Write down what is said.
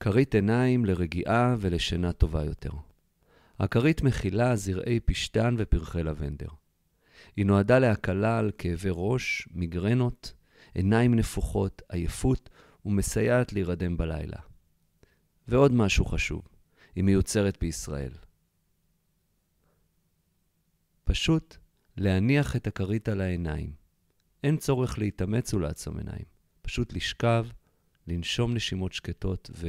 כרית עיניים לרגיעה ולשינה טובה יותר. הכרית מכילה זרעי פשתן ופרחי לבנדר. היא נועדה להקלה על כאבי ראש, מיגרנות, עיניים נפוחות, עייפות ומסייעת להירדם בלילה. ועוד משהו חשוב, היא מיוצרת בישראל. פשוט להניח את הכרית על העיניים. אין צורך להתאמץ ולעצום עיניים, פשוט לשכב, לנשום נשימות שקטות ו...